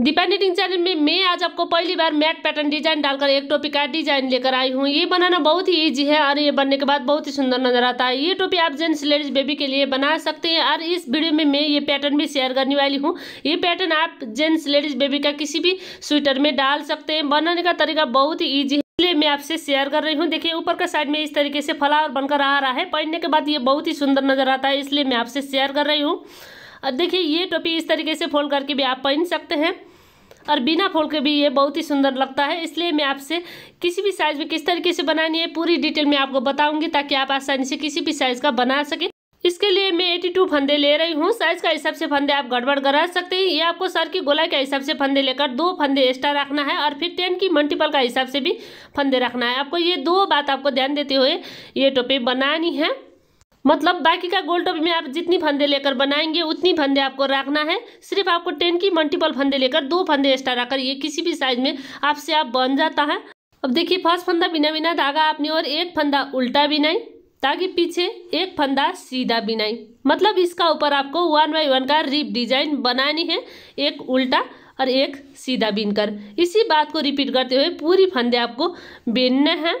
depending channel में मैं आज आपको पहली बार मैट पैटर्न डिजाइन डालकर एक टोपी का डिजाइन लेकर आई हूँ ये बनाना बहुत ही इजी है और ये बनने के बाद बहुत ही सुंदर नजर आता है ये टोपी आप जेंट्स लेडीज बेबी के लिए बना सकते हैं और इस वीडियो में मैं ये पैटर्न भी शेयर करने वाली हूँ ये पैटर्न आप जेंट्स लेडीज बेबी का किसी भी स्वेटर में डाल सकते हैं बनाने का तरीका बहुत ही ईजी इसलिए मैं आपसे शेयर कर रही हूँ देखिए ऊपर का साइड में इस तरीके से फलावर बनकर आ रहा है पहनने के बाद ये बहुत ही सुंदर नजर आता है इसलिए मैं आपसे शेयर कर रही हूँ और देखिए ये टोपी इस तरीके से फोल्ड करके भी आप पहन सकते हैं और बिना फोल्ड के भी ये बहुत ही सुंदर लगता है इसलिए मैं आपसे किसी भी साइज़ में किस तरीके से बनानी है पूरी डिटेल में आपको बताऊंगी ताकि आप आसानी से किसी भी साइज़ का बना सके इसके लिए मैं 82 फंदे ले रही हूँ साइज का हिसाब से फंदे आप गड़बड़ करा सकते हैं ये आपको सर की गोलाई के हिसाब से फंदे लेकर दो फंदे एक्स्ट्रा रखना है और फिर टेन की मल्टीपल का हिसाब से भी फंदे रखना है आपको ये दो बात आपको ध्यान देते हुए ये टोपी बनानी है मतलब बाकी का गोल टॉप में आप जितनी फंदे लेकर बनाएंगे उतनी फंदे आपको रखना है सिर्फ आपको टेन की मल्टीपल फंदे लेकर दो फंदे एक्स्ट्रा रखकर ये किसी भी साइज में आपसे आप बन जाता है अब देखिए फर्स्ट फंदा बिना बिना धागा आपने और एक फंदा उल्टा बिनाई ताकि पीछे एक फंदा सीधा बिनाई मतलब इसका ऊपर आपको वन बाई वन का रिप डिजाइन बनानी है एक उल्टा और एक सीधा कर इसी बात को रिपीट करते हुए पूरी फंदे आपको बिनना है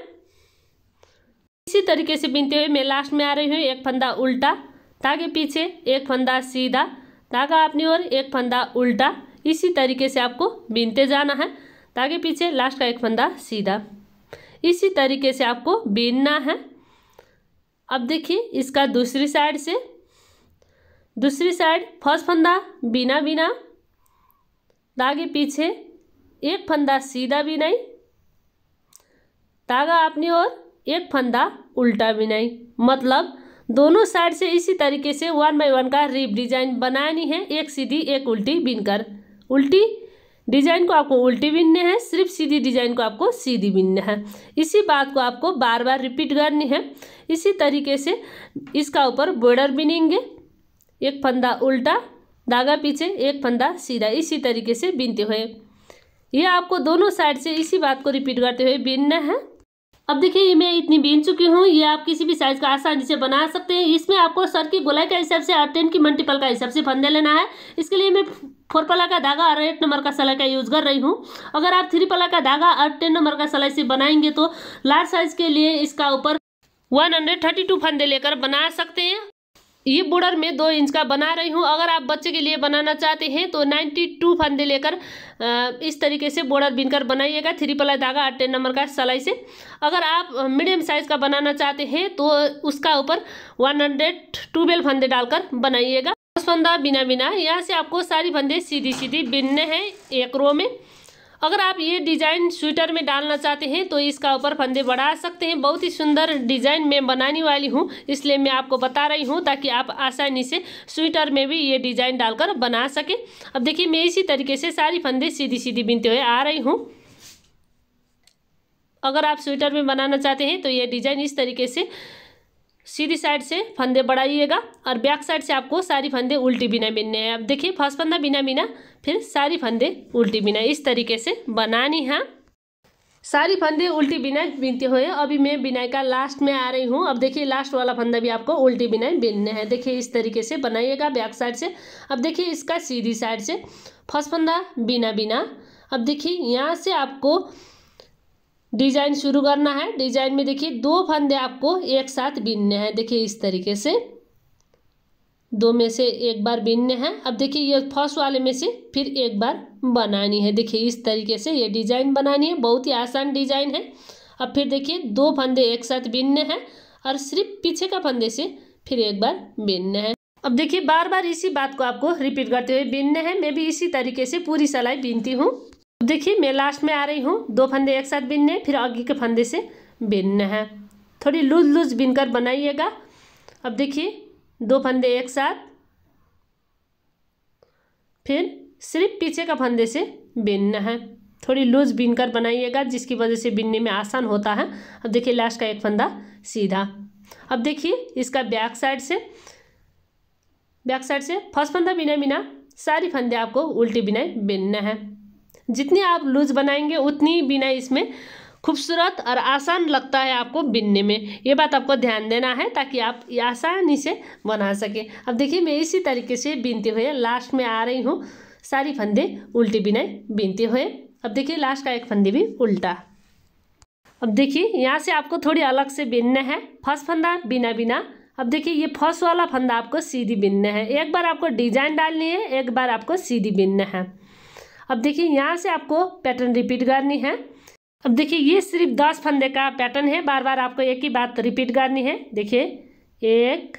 इसी तरीके से बीनते हुए मैं लास्ट में आ रही हूँ एक फंदा उल्टा धागे पीछे एक फंदा सीधा धागा अपनी ओर एक फंदा उल्टा इसी तरीके से आपको बीनते जाना है धागे पीछे लास्ट का एक फंदा सीधा इसी तरीके से आपको बीनना है अब देखिए इसका दूसरी साइड से दूसरी साइड फर्स्ट फंदा बिना बिना धागे पीछे एक फंदा सीधा बिनाई धागा अपनी ओर एक फंदा उल्टा बिनाई मतलब दोनों साइड से इसी तरीके से वन बाई वन का रिप डिजाइन बनानी है एक सीधी एक उल्टी बिनकर उल्टी डिजाइन को आपको उल्टी बिनने हैं सिर्फ सीधी डिजाइन को आपको सीधी बिनना है इसी बात को आपको बार बार रिपीट करनी है इसी तरीके से इसका ऊपर बॉर्डर बिनेंगे एक फंदा उल्टा धागा पीछे एक फंदा सीधा इसी तरीके से बिनते हुए यह आपको दोनों साइड से इसी बात को रिपीट करते हुए बिनना है अब देखिए ये मैं इतनी बीन चुकी हूँ ये आप किसी भी साइज़ का आसानी से बना सकते हैं इसमें आपको सर की गोलाई के हिसाब से और टेन की मल्टीपल का हिसाब से फंदे लेना है इसके लिए मैं फोर पला का धागा और एट नंबर का सलाई का यूज़ कर रही हूँ अगर आप थ्री पला का धागा और टेन नंबर का सलाई से बनाएंगे तो लार्ज साइज़ के लिए इसका ऊपर वन हंड्रेड थर्टी टू फंदे लेकर बना सकते हैं ये बॉर्डर मैं दो इंच का बना रही हूँ अगर आप बच्चे के लिए बनाना चाहते हैं तो नाइन्टी टू फंदे लेकर इस तरीके से बॉर्डर बिनकर बनाइएगा थ्री पलाई धागा आठ नंबर का सलाई से अगर आप मीडियम साइज़ का बनाना चाहते हैं तो उसका ऊपर वन हंड्रेड टूबेल फंदे डालकर बनाइएगा फंदा बिना बिना यहाँ से आपको सारी फंदे सीधी सीधी बिनने हैं एक रो में अगर आप ये डिज़ाइन स्वेटर में डालना चाहते हैं तो इसका ऊपर फंदे बढ़ा सकते हैं बहुत ही सुंदर डिज़ाइन मैं बनाने वाली हूँ इसलिए मैं आपको बता रही हूँ ताकि आप आसानी से स्वेटर में भी ये डिज़ाइन डालकर बना सकें अब देखिए मैं इसी तरीके से सारी फंदे सीधी सीधी बीनते हुए आ रही हूँ अगर आप स्वेटर में बनाना चाहते हैं तो ये डिज़ाइन इस तरीके से सीधी साइड से फंदे बढ़ाइएगा और बैक साइड से आपको सारी फंदे उल्टी बिना बिनने हैं अब देखिए फर्स्ट फंदा बिना बिना फिर सारी फंदे उल्टी बिना इस तरीके से बनानी है सारी फंदे उल्टी बिना बिनते हुए अभी मैं बिनाई का लास्ट में आ रही हूँ अब देखिए लास्ट वाला फंदा भी आपको उल्टी बिनाई बिनने हैं देखिए इस तरीके से बनाइएगा बैक साइड से अब देखिए इसका सीधी साइड से फर्स्ट फंदा बिना बिना अब देखिए यहाँ से आपको डिजाइन शुरू करना है डिजाइन में देखिए दो फंदे आपको एक साथ बीनने हैं देखिए इस तरीके से दो में से एक बार बीनने हैं अब देखिए ये फर्स्ट वाले में से फिर एक बार बनानी है देखिए इस तरीके से ये डिजाइन बनानी है बहुत ही आसान डिजाइन है अब फिर देखिए दो फंदे एक साथ बीनने हैं और सिर्फ पीछे का फंदे से फिर एक बार बीनने हैं अब देखिए बार बार इसी बात को आपको रिपीट करते हुए बीनने हैं मैं भी इसी तरीके से पूरी सलाई बीनती हूँ देखिए मैं लास्ट में आ रही हूँ दो फंदे एक साथ बिनने फिर आगे के फंदे से बिनना है थोड़ी लूज लूज बिनकर बनाइएगा अब देखिए दो फंदे एक साथ फिर सिर्फ पीछे का फंदे से बिनना है थोड़ी लूज बिनकर बनाइएगा जिसकी वजह से बिनने में आसान होता है अब देखिए लास्ट का एक फंदा सीधा अब देखिए इसका बैक साइड से बैक साइड से फर्स्ट फंदा बिना बिना सारी फंदे आपको उल्टी बिनाई बिनना है जितनी आप लूज बनाएंगे उतनी बिना इसमें खूबसूरत और आसान लगता है आपको बिनने में ये बात आपको ध्यान देना है ताकि आप आसानी से बना सके अब देखिए मैं इसी तरीके से बिनते हुए लास्ट में आ रही हूँ सारी फंदे उल्टी बिनाई बिनते हुए अब देखिए लास्ट का एक फंदी भी उल्टा अब देखिए यहाँ से आपको थोड़ी अलग से बिनना है फर्स्ट फंदा बिना बिना अब देखिए ये फर्स्ट वाला फंदा आपको सीधी बिनना है एक बार आपको डिजाइन डालनी है एक बार आपको सीधी बिनना है अब देखिए यहाँ से आपको पैटर्न रिपीट करनी है अब देखिए ये सिर्फ दस फंदे का पैटर्न है बार बार आपको एक ही बात रिपीट तो करनी है देखिए एक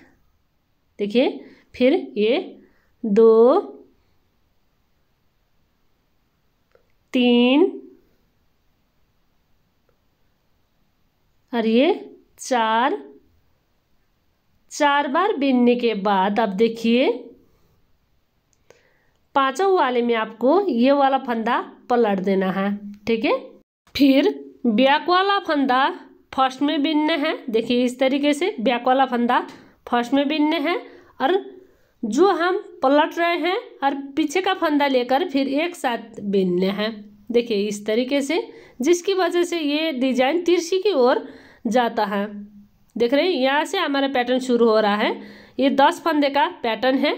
देखिए फिर ये दो तीन और ये चार चार बार बिनने के बाद अब देखिए पाँचों वाले में आपको ये वाला फंदा पलट देना है ठीक है फिर बैक वाला फंदा फर्स्ट में बिनना है देखिए इस तरीके से बैक वाला फंदा फर्स्ट में बिनने हैं और जो हम पलट रहे हैं और पीछे का फंदा लेकर फिर एक साथ बिनने हैं देखिए इस तरीके से जिसकी वजह से ये डिजाइन तिरछी की ओर जाता है देख रहे हैं यहाँ से हमारा पैटर्न शुरू हो रहा है ये दस फंदे का पैटर्न है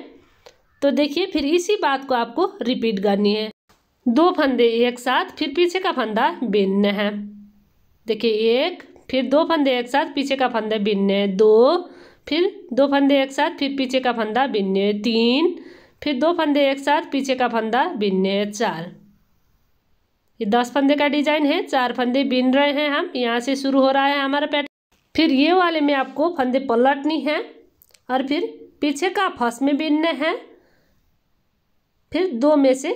तो देखिए फिर इसी बात को आपको रिपीट करनी है दो फंदे एक साथ फिर पीछे का फंदा बिनना है देखिए एक फिर दो फंदे एक साथ पीछे का फंदा बिनने हैं दो फिर दो फंदे एक साथ फिर पीछे का फंदा बिनने हैं तीन फिर दो फंदे एक साथ पीछे का फंदा बिनने हैं चार ये दस फंदे का डिजाइन है चार फंदे बिन रहे हैं हम यहाँ से शुरू हो रहा है हमारा पैटर्न फिर ये वाले में आपको फंदे पलटनी है और फिर पीछे का फर्स्ट में बिनने हैं फिर दो में से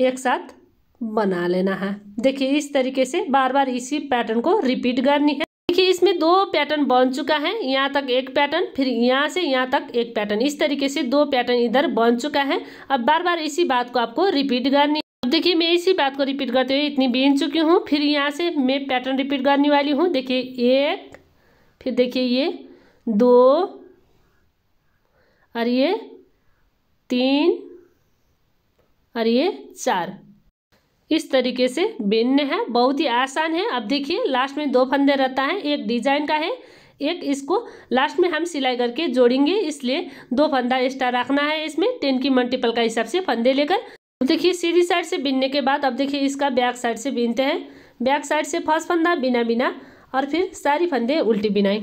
एक साथ बना लेना है देखिए इस तरीके से बार बार इसी पैटर्न को रिपीट करनी है देखिए इसमें दो पैटर्न बन चुका है यहाँ तक एक पैटर्न फिर यहाँ से यहाँ तक एक पैटर्न इस तरीके से दो पैटर्न इधर बन चुका है अब बार बार इसी बात को आपको रिपीट करनी अब देखिए मैं इसी बात को रिपीट करते हुए इतनी बीन चुकी हूँ फिर यहाँ से मैं पैटर्न रिपीट करने वाली हूँ देखिए एक फिर देखिए ये दो और ये तीन और ये चार इस तरीके से भिन्न है बहुत ही आसान है अब देखिए लास्ट में दो फंदे रहता है एक डिजाइन का है एक इसको लास्ट में हम सिलाई करके जोड़ेंगे इसलिए दो फंदा एक्स्ट्रा रखना है इसमें टेन की मल्टीपल का हिसाब से फंदे लेकर अब देखिए सीधी साइड से बिनने के बाद अब देखिए इसका बैक साइड से बिनते हैं बैक साइड से फर्स्ट फंदा बिना बिना और फिर सारी फंदे उल्टी बिनाई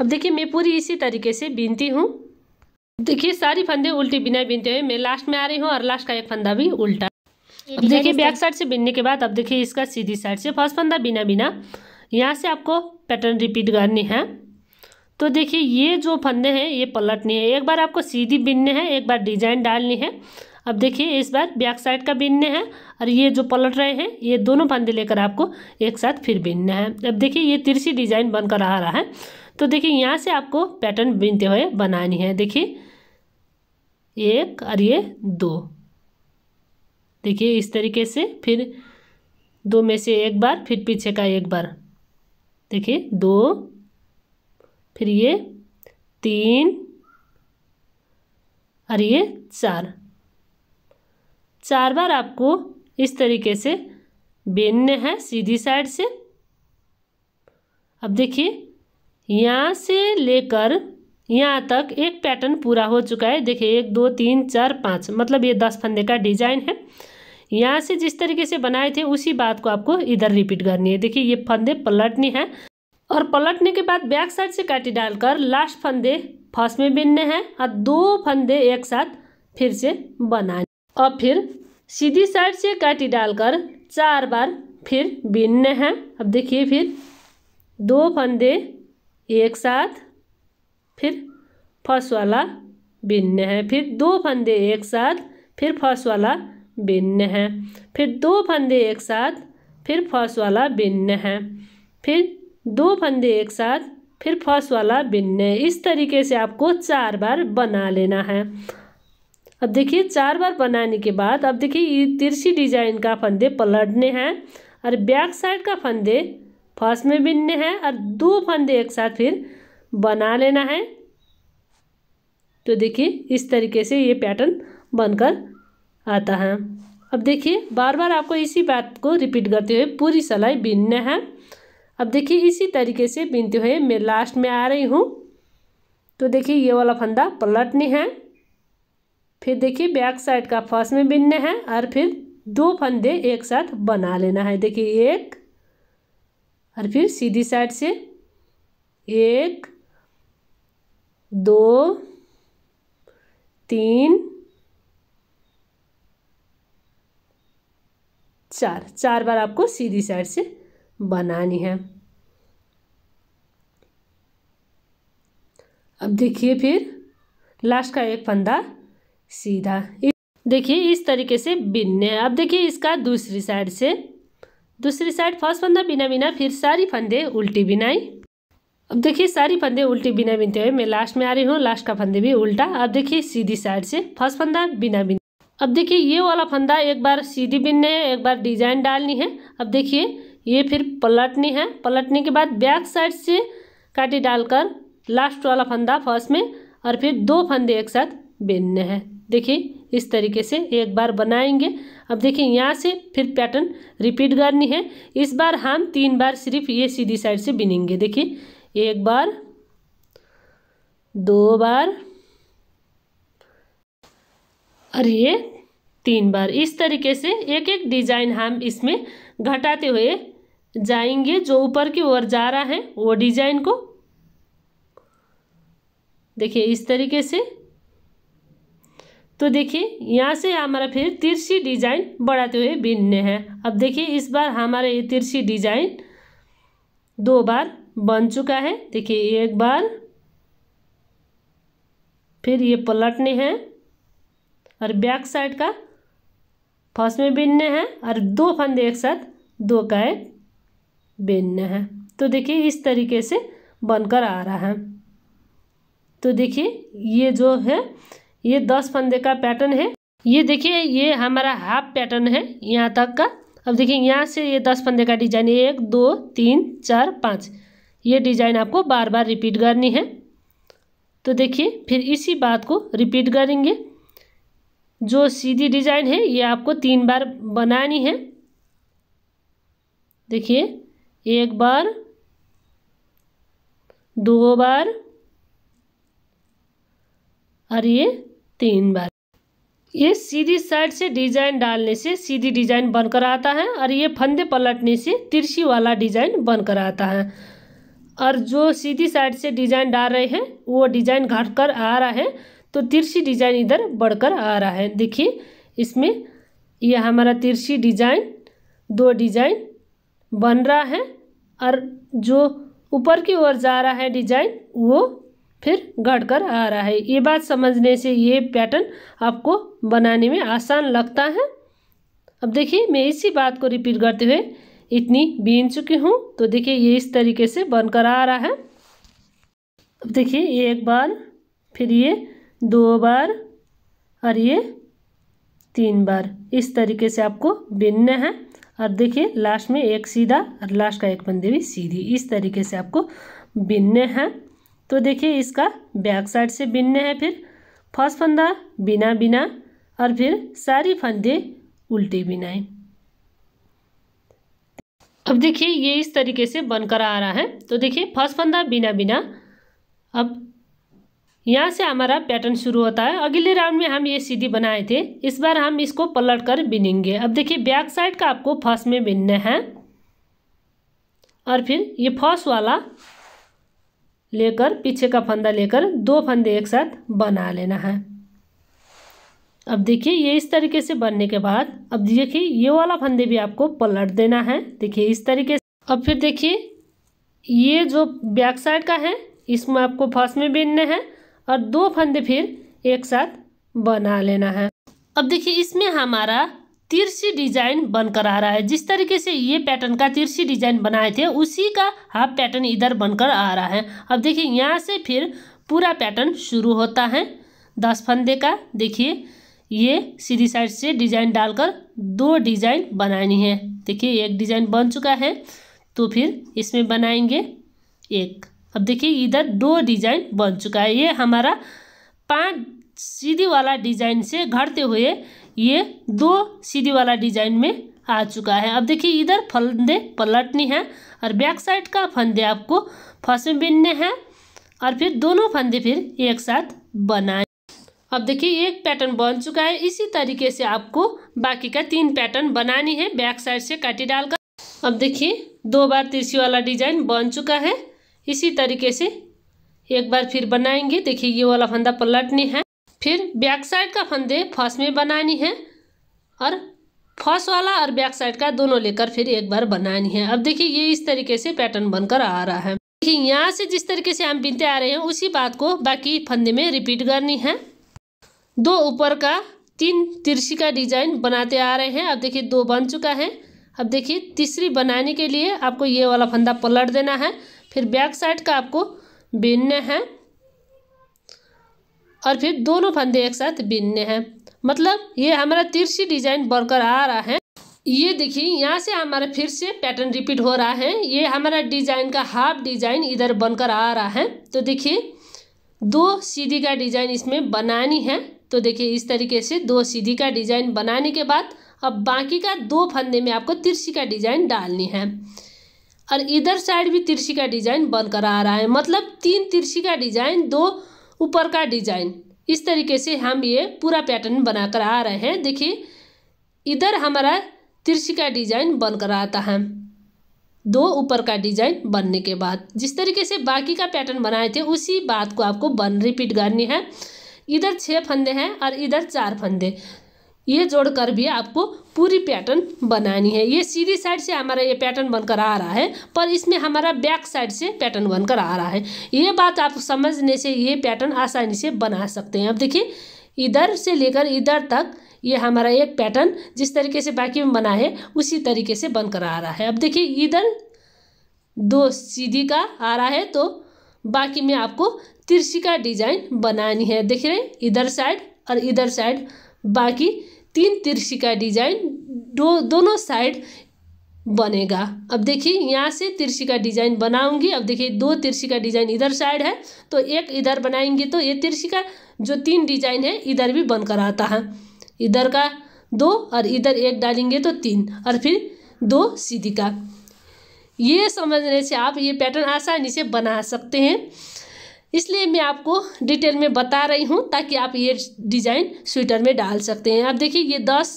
अब देखिए मैं पूरी इसी तरीके से बीनती हूँ देखिए सारी फंदे उल्टी बिना बिनते हुए मैं लास्ट में आ रही हूँ और लास्ट का एक फंदा भी उल्टा अब देखिए बैक साइड से बिनने के बाद अब देखिए इसका सीधी साइड से फर्स्ट फंदा बिना बिना यहाँ से आपको पैटर्न रिपीट करनी है तो देखिए ये जो फंदे हैं ये पलटनी है एक बार आपको सीधी बिनने हैं एक बार डिजाइन डालनी है अब देखिए इस बार बैक साइड का बिनने हैं और ये जो पलट रहे हैं ये दोनों फंदे लेकर आपको एक साथ फिर बिनने है अब देखिए ये तिरछी डिजाइन बनकर आ रहा है तो देखिए यहाँ से आपको पैटर्न बिनते हुए बनानी है देखिए एक और ये दो देखिए इस तरीके से फिर दो में से एक बार फिर पीछे का एक बार देखिए दो फिर ये तीन और ये चार चार बार आपको इस तरीके से बेनने हैं सीधी साइड से अब देखिए यहाँ से लेकर यहाँ तक एक पैटर्न पूरा हो चुका है देखिए एक दो तीन चार पाँच मतलब ये दस फंदे का डिजाइन है यहाँ से जिस तरीके से बनाए थे उसी बात को आपको इधर रिपीट करनी है देखिए ये फंदे पलटनी है और पलटने के बाद बैक साइड से काटी डालकर लास्ट फंदे फर्स्ट में बिनने हैं और दो फंदे एक साथ फिर से बनाने और फिर सीधी साइड से काटी डालकर चार बार फिर बिनने हैं अब देखिए फिर दो फंदे एक साथ फिर फर्स वाला भिन्न है फिर दो फंदे एक साथ फिर फर्स वाला भिन्न है फिर दो फंदे एक साथ फिर फर्स वाला भिन्न है फिर दो फंदे एक साथ फिर फर्स वाला भिन्न है इस तरीके से आपको चार बार बना लेना है अब देखिए चार बार बनाने के बाद अब देखिए तिरछी डिजाइन का फंदे पलटने हैं और बैक साइड का फंदे फर्स में भिन्न है और दो फंदे एक साथ फिर बना लेना है तो देखिए इस तरीके से ये पैटर्न बनकर आता है अब देखिए बार बार आपको इसी बात को रिपीट करते हुए पूरी सलाई बीनना है अब देखिए इसी तरीके से बीनते हुए मैं लास्ट में आ रही हूँ तो देखिए ये वाला फंदा पलटनी है फिर देखिए बैक साइड का फर्स्ट में बीनना है और फिर दो फंदे एक साथ बना लेना है देखिए एक और फिर सीधी साइड से एक दो तीन चार चार बार आपको सीधी साइड से बनानी है अब देखिए फिर लास्ट का एक फंदा सीधा देखिए इस तरीके से बिनने अब देखिए इसका दूसरी साइड से दूसरी साइड फर्स्ट फंदा बिना बिना फिर सारी फंदे उल्टी बिनाई अब देखिए सारी फंदे उल्टी बिना बिनते हुए मैं लास्ट में आ रही हूँ लास्ट का फंदे भी उल्टा अब देखिए सीधी साइड से फर्स्ट फंदा बिना बिन अब देखिए ये वाला फंदा एक बार सीधी बिनने है एक बार डिजाइन डालनी है अब देखिए ये फिर पलटनी है पलटने के बाद बैक साइड से काटी डालकर लास्ट वाला फंदा फर्स्ट में और फिर दो फंदे एक साथ बिनने हैं देखिए इस तरीके से एक बार बनाएंगे अब देखिए यहाँ से फिर पैटर्न रिपीट करनी है इस बार हम तीन बार सिर्फ ये सीधी साइड से बिनेंगे देखिए एक बार दो बार और ये तीन बार इस तरीके से एक एक डिजाइन हम इसमें घटाते हुए जाएंगे जो ऊपर की ओर जा रहा है वो डिजाइन को देखिए इस तरीके से तो देखिए यहाँ से हमारा फिर तिरछी डिजाइन बढ़ाते हुए बिनने हैं अब देखिए इस बार हमारा ये तिरछी डिजाइन दो बार बन चुका है देखिए एक बार फिर ये पलटने हैं और बैक साइड का फर्स्ट में बिनने हैं और दो फंदे एक साथ दो का एक बिनने हैं तो देखिए इस तरीके से बनकर आ रहा है तो देखिए ये जो है ये दस फंदे का पैटर्न है ये देखिए ये हमारा हाफ पैटर्न है यहाँ तक का अब देखिए यहाँ से ये दस फंदे का डिजाइन एक दो तीन चार पाँच ये डिज़ाइन आपको बार बार रिपीट करनी है तो देखिए फिर इसी बात को रिपीट करेंगे जो सीधी डिज़ाइन है ये आपको तीन बार बनानी है देखिए एक बार दो बार और ये तीन बार ये सीधी साइड से डिजाइन डालने से सीधी डिजाइन बनकर आता है और ये फंदे पलटने से तिरछी वाला डिजाइन बनकर आता है और जो सीधी साइड से डिजाइन डाल रहे हैं वो डिजाइन घट कर आ रहा है तो तिरछी डिजाइन इधर बढ़कर आ रहा है देखिए इसमें यह हमारा तिरछी डिजाइन दो डिजाइन बन रहा है और जो ऊपर की ओर जा रहा है डिजाइन वो फिर घट कर आ रहा है ये बात समझने से ये पैटर्न आपको बनाने में आसान लगता है अब देखिए मैं इसी बात को रिपीट करते हुए इतनी बीन चुकी हूँ तो देखिए ये इस तरीके से बनकर आ रहा है अब देखिए एक बार फिर ये दो बार और ये तीन बार इस तरीके से आपको बिनना हैं और देखिए लास्ट में एक सीधा और लास्ट का एक बंदे भी सीधी इस तरीके से आपको बिनने हैं तो देखिए इसका बैक साइड से बिनने हैं फिर फर्स्ट फंदा बिना बिना और फिर सारी फंदे उल्टे बिनाएं अब देखिए ये इस तरीके से बनकर आ रहा है तो देखिए फर्स्ट फंदा बिना बिना अब यहाँ से हमारा पैटर्न शुरू होता है अगले राउंड में हम ये सीधी बनाए थे इस बार हम इसको पलट कर बिनेंगे अब देखिए बैक साइड का आपको फर्स्ट में बिनना है और फिर ये फर्स्ट वाला लेकर पीछे का फंदा लेकर दो फंदे एक साथ बना लेना है अब देखिए ये इस तरीके से बनने के बाद अब देखिए ये वाला फंदे भी आपको पलट देना है देखिए इस तरीके से अब फिर देखिए ये जो बैक साइड का है इसमें आपको फर्स्ट में बीनने हैं और दो फंदे फिर एक साथ बना लेना है अब देखिए इसमें हमारा तिरछी डिजाइन बनकर आ रहा है जिस तरीके से ये पैटर्न का तिरछी डिजाइन बनाए थे उसी का हाफ पैटर्न इधर बनकर आ रहा है अब देखिए यहाँ से फिर पूरा पैटर्न शुरू होता है दस फंदे का देखिए ये सीधी साइड से डिजाइन डालकर दो डिजाइन बनानी है देखिए एक डिजाइन बन चुका है तो फिर इसमें बनाएंगे एक अब देखिए इधर दो डिजाइन बन चुका है ये हमारा पांच सीधी वाला डिजाइन से घटते हुए ये दो सीधी वाला डिजाइन में आ चुका है अब देखिए इधर फंदे पलटनी है और बैक साइड का फंदे आपको फंस में बिनने हैं और फिर दोनों फंदे फिर एक साथ बनाए अब देखिए एक पैटर्न बन चुका है इसी तरीके से आपको बाकी का तीन पैटर्न बनानी है बैक साइड से काटी डालकर अब देखिए दो बार तिरछी वाला डिजाइन बन चुका है इसी तरीके से एक बार फिर बनाएंगे देखिए ये वाला फंदा पलटनी है फिर बैक साइड का फंदे फर्स्ट में बनानी है और फर्स्ट वाला और बैक साइड का दोनों लेकर फिर एक बार बनानी है अब देखिए ये इस तरीके से पैटर्न बनकर आ रहा है देखिए यहाँ से जिस तरीके से हम बिनते आ रहे हैं उसी बात को बाकी फंदे में रिपीट करनी है दो ऊपर का तीन तिरछी का डिजाइन बनाते आ रहे हैं अब देखिए दो बन चुका है अब देखिए तीसरी बनाने के लिए आपको ये वाला फंदा पलट देना है फिर बैक साइड का आपको बीनने हैं और फिर दोनों फंदे एक साथ बीनने हैं मतलब ये हमारा तिरछी डिजाइन बढ़कर आ रहा है ये देखिए यहाँ से हमारा फिर से पैटर्न रिपीट हो रहा है ये हमारा डिजाइन का हाफ डिजाइन इधर बनकर आ रहा है तो देखिए दो सीधी का डिजाइन इसमें बनानी है तो देखिए इस तरीके से दो सीधी का डिज़ाइन बनाने के बाद अब बाकी का दो फंदे में आपको तिरछी का डिज़ाइन डालनी है और इधर साइड भी तिरछी का डिज़ाइन बनकर आ रहा है मतलब तीन तिरछी का डिज़ाइन दो ऊपर का डिज़ाइन इस तरीके से हम ये पूरा पैटर्न बनाकर आ रहे हैं देखिए इधर हमारा तिरछी का डिज़ाइन बनकर आता है दो ऊपर का डिज़ाइन बनने के बाद जिस तरीके से बाकी का पैटर्न बनाए थे उसी बात को आपको बन रिपीट करनी है इधर छः फंदे हैं और इधर चार फंदे ये जोड़कर भी आपको पूरी पैटर्न बनानी है ये सीधी साइड से हमारा ये पैटर्न बनकर आ रहा है पर इसमें हमारा बैक साइड से पैटर्न बनकर आ रहा है ये बात आप समझने से ये पैटर्न आसानी से बना सकते हैं अब देखिए इधर से लेकर इधर तक ये हमारा एक पैटर्न जिस तरीके से बाकी में बना है उसी तरीके से बनकर आ रहा है अब देखिए इधर दो सीधी का आ रहा है तो बाकी में आपको तिरछी का डिजाइन बनानी है देख रहे इधर साइड और इधर साइड बाकी तीन तिरछी का डिजाइन दो दोनों साइड बनेगा अब देखिए यहाँ से तिरछी का डिजाइन बनाऊंगी अब देखिए दो तिरछी का डिजाइन इधर साइड है तो एक इधर बनाएंगे तो ये तिरछी का जो तीन डिजाइन है इधर भी बनकर आता है इधर का दो और इधर एक डालेंगे तो तीन और फिर दो सीधी का ये समझने से आप ये पैटर्न आसानी से बना सकते हैं इसलिए मैं आपको डिटेल में बता रही हूँ ताकि आप ये डिज़ाइन स्वेटर में डाल सकते हैं अब देखिए ये दस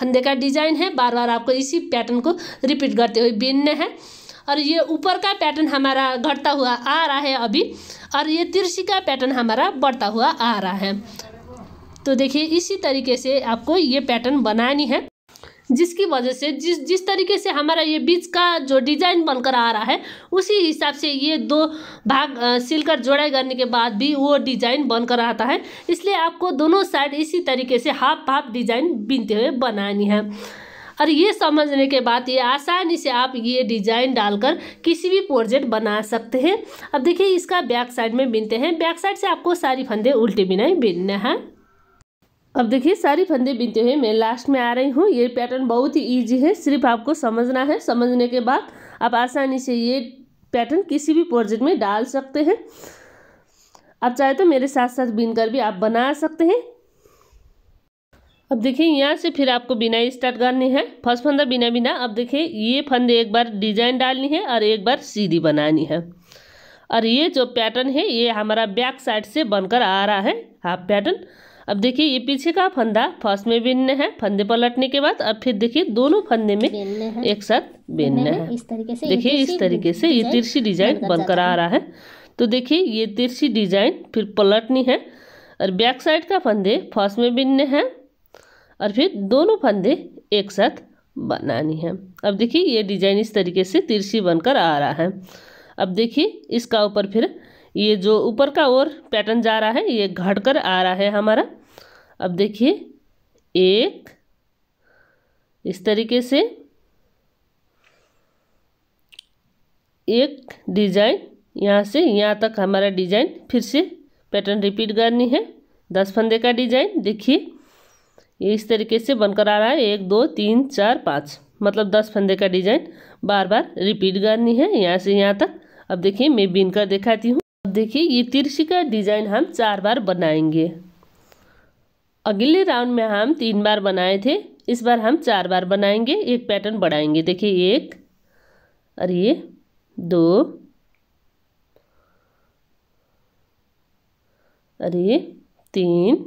फंदे का डिज़ाइन है बार बार आपको इसी पैटर्न को रिपीट करते हुए बीनने हैं और ये ऊपर का पैटर्न हमारा घटता हुआ आ रहा है अभी और ये तिरछी का पैटर्न हमारा बढ़ता हुआ आ रहा है तो देखिए इसी तरीके से आपको ये पैटर्न बनानी है जिसकी वजह से जिस जिस तरीके से हमारा ये बीच का जो डिजाइन बनकर आ रहा है उसी हिसाब से ये दो भाग सिलकर जोड़ाई करने के बाद भी वो डिजाइन बनकर आता है इसलिए आपको दोनों साइड इसी तरीके से हाफ हाफ डिजाइन बीनते हुए बनानी है और ये समझने के बाद ये आसानी से आप ये डिजाइन डालकर किसी भी प्रोजेक्ट बना सकते हैं अब देखिए इसका बैक साइड में बीनते हैं बैक साइड से आपको सारी फंदे उल्टे बिनाई बीनना है अब देखिए सारी फंदे बीनते हुए मैं लास्ट में आ रही हूँ ये पैटर्न बहुत ही ईजी है सिर्फ आपको समझना है समझने के बाद आप आसानी से ये पैटर्न किसी भी प्रोजेक्ट में डाल सकते हैं आप चाहे तो मेरे साथ साथ बीन कर भी आप बना सकते हैं अब देखिए यहाँ से फिर आपको बिना स्टार्ट करनी है फर्स्ट फंदा बिना बिना अब देखिए ये फंदे एक बार डिजाइन डालनी है और एक बार सीधी बनानी है और ये जो पैटर्न है ये हमारा बैक साइड से बनकर आ रहा है हाफ पैटर्न अब देखिए ये पीछे का फंदा फर्स्ट में बिन्न है फंदे पलटने के बाद अब फिर देखिए दोनों फंदे में एक साथ बिन्न है देखिए इस तरीके से ये तिरछी डिजाइन बनकर आ रहा है तो देखिए ये तिरछी डिजाइन फिर पलटनी है और बैक साइड का फंदे फर्स्ट में बिन्न हैं और फिर दोनों फंदे एक साथ बनानी है अब देखिए ये डिजाइन इस तरीके से तिरछी बनकर आ रहा है अब देखिए इसका ऊपर फिर ये जो ऊपर का ओर पैटर्न जा रहा है ये घट कर आ रहा है हमारा अब देखिए एक इस तरीके से एक डिजाइन यहाँ से यहाँ तक हमारा डिजाइन फिर से पैटर्न रिपीट करनी है दस फंदे का डिजाइन देखिए ये इस तरीके से बनकर आ रहा है एक दो तीन चार पाँच मतलब दस फंदे का डिजाइन बार बार रिपीट करनी है यहाँ से यहाँ तक अब देखिए मैं बीन कर दिखाती हूँ देखिए ये तिरछी का डिज़ाइन हम चार बार बनाएंगे अगले राउंड में हम तीन बार बनाए थे इस बार हम चार बार बनाएंगे एक पैटर्न बढ़ाएंगे देखिए एक और ये दो और ये तीन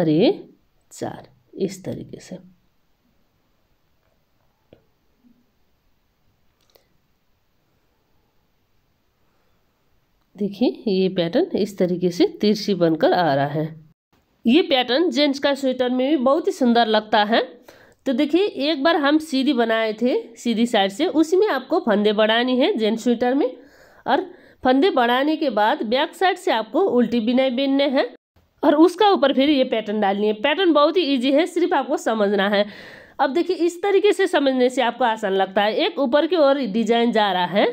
अरे चार इस तरीके से देखिए ये पैटर्न इस तरीके से तिरछी बनकर आ रहा है ये पैटर्न जेंट्स का स्वेटर में भी बहुत ही सुंदर लगता है तो देखिए एक बार हम सीधी बनाए थे सीधी साइड से उसी में आपको फंदे बढ़ानी है जेंट्स स्वेटर में और फंदे बढ़ाने के बाद बैक साइड से आपको उल्टी बिनाई बिनने हैं और उसका ऊपर फिर ये पैटर्न डालनी है पैटर्न बहुत ही ईजी है सिर्फ आपको समझना है अब देखिए इस तरीके से समझने से आपको आसान लगता है एक ऊपर की ओर डिजाइन जा रहा है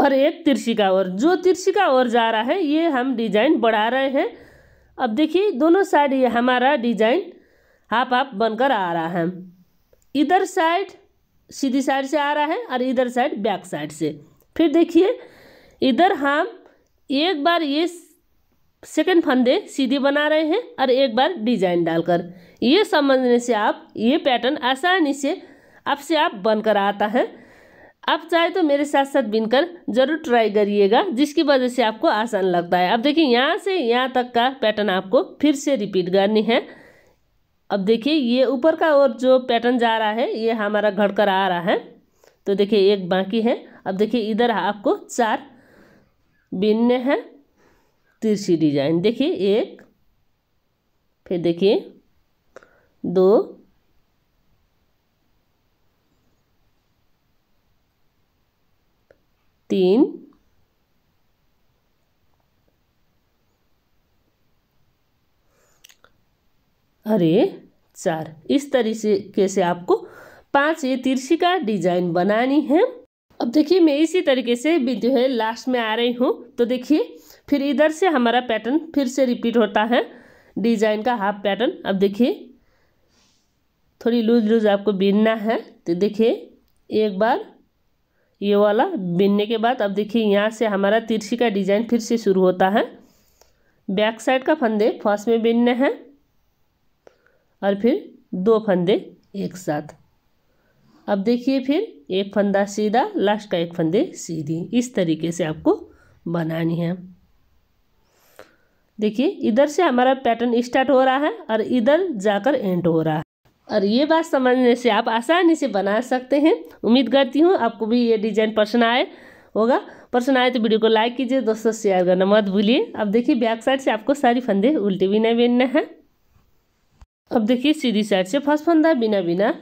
और एक तिरछिका ओर जो तिरछिका ओर जा रहा है ये हम डिजाइन बढ़ा रहे हैं अब देखिए दोनों साइड ये हमारा डिजाइन हाफ हाफ बनकर आ रहा है इधर साइड सीधी साइड से आ रहा है और इधर साइड बैक साइड से फिर देखिए इधर हम एक बार ये सेकंड फंदे सीधे बना रहे हैं और एक बार डिजाइन डालकर ये समझने से आप ये पैटर्न आसानी से आपसे आप बनकर आता है आप चाहे तो मेरे साथ साथ बिनकर जरूर ट्राई करिएगा जिसकी वजह से आपको आसान लगता है अब देखिए यहाँ से यहाँ तक का पैटर्न आपको फिर से रिपीट करनी है अब देखिए ये ऊपर का और जो पैटर्न जा रहा है ये हमारा घट कर आ रहा है तो देखिए एक बाकी है अब देखिए इधर आपको चार बिनने हैं तिरछी डिजाइन देखिए एक फिर देखिए दो तीन अरे चार इस तरीके से आपको पांच ये तिरछी का डिजाइन बनानी है अब देखिए मैं इसी तरीके से भी जो है लास्ट में आ रही हूँ तो देखिए फिर इधर से हमारा पैटर्न फिर से रिपीट होता है डिजाइन का हाफ पैटर्न अब देखिए थोड़ी लूज लूज आपको बीनना है तो देखिए एक बार ये वाला बिनने के बाद अब देखिए यहाँ से हमारा तिरछी का डिज़ाइन फिर से शुरू होता है बैक साइड का फंदे फर्स्ट में बिनने हैं और फिर दो फंदे एक साथ अब देखिए फिर एक फंदा सीधा लास्ट का एक फंदे सीधी इस तरीके से आपको बनानी है देखिए इधर से हमारा पैटर्न स्टार्ट हो रहा है और इधर जाकर एंड हो रहा है और ये बात समझने से आप आसानी से बना सकते हैं उम्मीद करती हूँ आपको भी ये डिजाइन पसंद आए होगा पसंद आए तो वीडियो को लाइक कीजिए दोस्तों शेयर करना मत भूलिए अब देखिए बैक साइड से आपको सारी फंदे उल्टे भी नहीं बिनना है अब देखिए सीधी साइड से फर्स्ट फंदा बिना बिना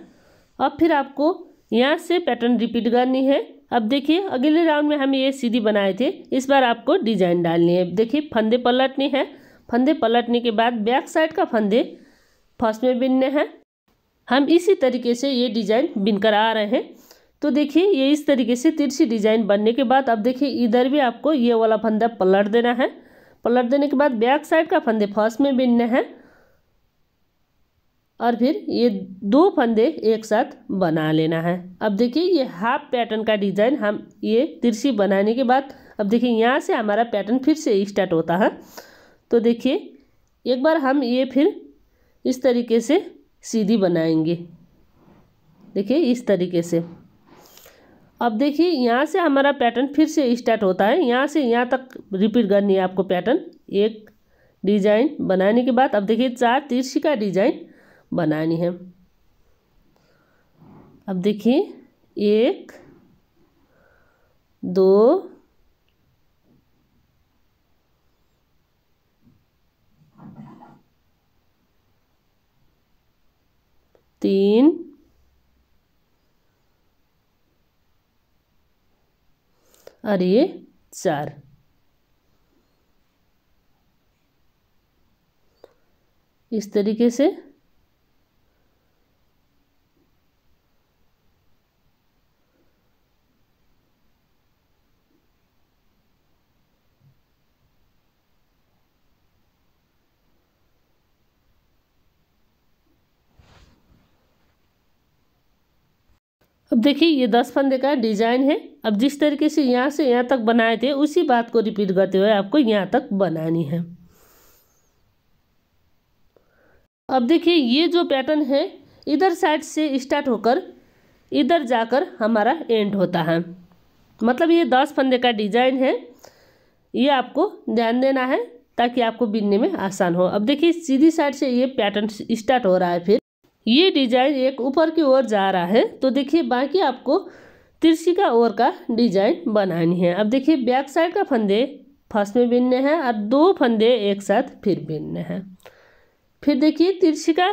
अब फिर आपको यहाँ से पैटर्न रिपीट करनी है अब देखिए अगले राउंड में हम ये सीधी बनाए थे इस बार आपको डिजाइन डालनी है देखिए फंदे पलटने हैं फंदे पलटने के बाद बैक साइड का फंदे फर्स्ट में बिनने हैं हम इसी तरीके से ये डिज़ाइन बिनकर कर आ रहे हैं तो देखिए ये इस तरीके से तिरछी डिज़ाइन बनने के बाद अब देखिए इधर भी आपको ये वाला फंदा पलट देना है पलट देने के बाद बैक साइड का फंदे फर्स्ट में बिनने हैं और फिर ये दो फंदे एक साथ बना लेना है अब देखिए ये हाफ पैटर्न का डिज़ाइन हम ये तिरछी बनाने के बाद अब देखिए यहाँ से हमारा पैटर्न फिर से स्टार्ट होता है तो देखिए एक बार हम ये फिर इस तरीके से सीधी बनाएंगे देखिए इस तरीके से अब देखिए यहाँ से हमारा पैटर्न फिर से स्टार्ट होता है यहाँ से यहाँ तक रिपीट करनी है आपको पैटर्न एक डिजाइन बनाने के बाद अब देखिए चार तिरछी का डिजाइन बनानी है अब देखिए एक दो तीन और ये चार इस तरीके से देखिए ये दस फंदे का डिजाइन है अब जिस तरीके से यहाँ से यहाँ तक बनाए थे उसी बात को रिपीट करते हुए आपको यहाँ तक बनानी है अब देखिए ये जो पैटर्न है इधर साइड से स्टार्ट होकर इधर जाकर हमारा एंड होता है मतलब ये दस फंदे का डिजाइन है ये आपको ध्यान देना है ताकि आपको बीनने में आसान हो अब देखिए सीधी साइड से ये पैटर्न स्टार्ट हो रहा है फिर ये डिजाइन एक ऊपर की ओर जा रहा है तो देखिए बाकी आपको का ओर का डिजाइन बनानी है अब देखिए बैक साइड का फंदे फर्स्ट में बिनने हैं और दो फंदे एक साथ फिर बिनने हैं फिर देखिए का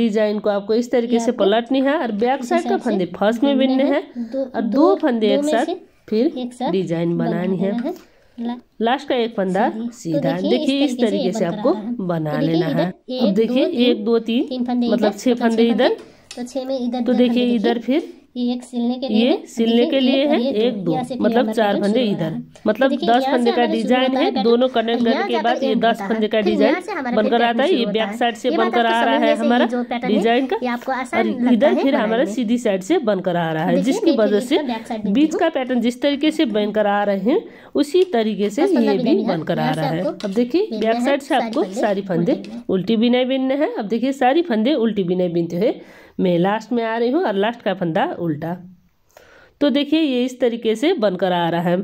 डिजाइन को आपको इस तरीके से पलटनी है और बैक साइड का फंदे फर्स्ट में बिनने हैं और दो फंदे एक साथ फिर डिजाइन बनानी है लास्ट का एक फंदा तो सीधा तो देखिए इस तरीके से आपको बना तो लेना है अब देखिए एक दो तीन मतलब छह तो फंदे इधर तो छह में इधर तो देखिए इधर फिर ये एक सिलने के लिए ये तो सिलने मतलब तो मतलब तो के लिए है एक दो मतलब चार फंदे इधर मतलब दस फंदे का डिजाइन है दोनों कनेक्ट करने के बाद ये दस फंदे का डिजाइन बनकर आता है ये बैक साइड से बनकर आ रहा है हमारा डिजाइन का और इधर फिर हमारा सीधी साइड से बनकर आ रहा है जिसकी वजह से बीच का पैटर्न जिस तरीके से बनकर आ रहे हैं उसी तरीके से ये भी बनकर आ रहा है अब देखिए बैक साइड से आपको सारी फंदे उल्टी बिनाई बीनने हैं अब देखिए सारी फंदे उल्टी बिनाई बिनते हैं मैं लास्ट में आ रही हूँ और लास्ट का फंदा उल्टा तो देखिए ये इस तरीके से बनकर आ रहा है